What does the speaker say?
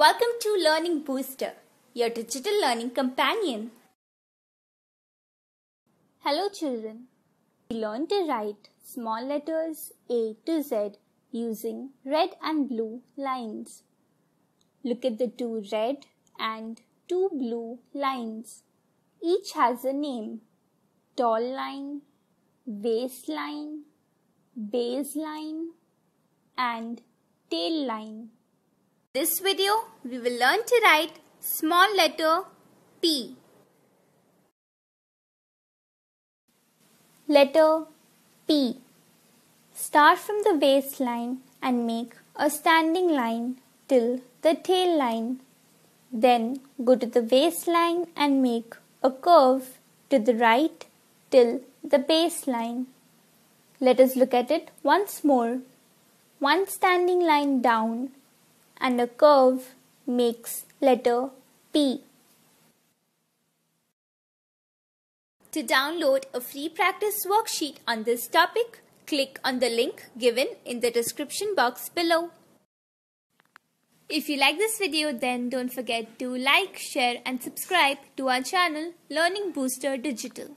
Welcome to Learning Booster, your digital learning companion. Hello, children. We learned to write small letters A to Z using red and blue lines. Look at the two red and two blue lines. Each has a name tall line, waistline, baseline, and tail line this video, we will learn to write small letter P. Letter P. Start from the waistline and make a standing line till the tail line. Then go to the waistline and make a curve to the right till the baseline. Let us look at it once more. One standing line down and a curve makes letter P. To download a free practice worksheet on this topic, click on the link given in the description box below. If you like this video then don't forget to like, share and subscribe to our channel Learning Booster Digital.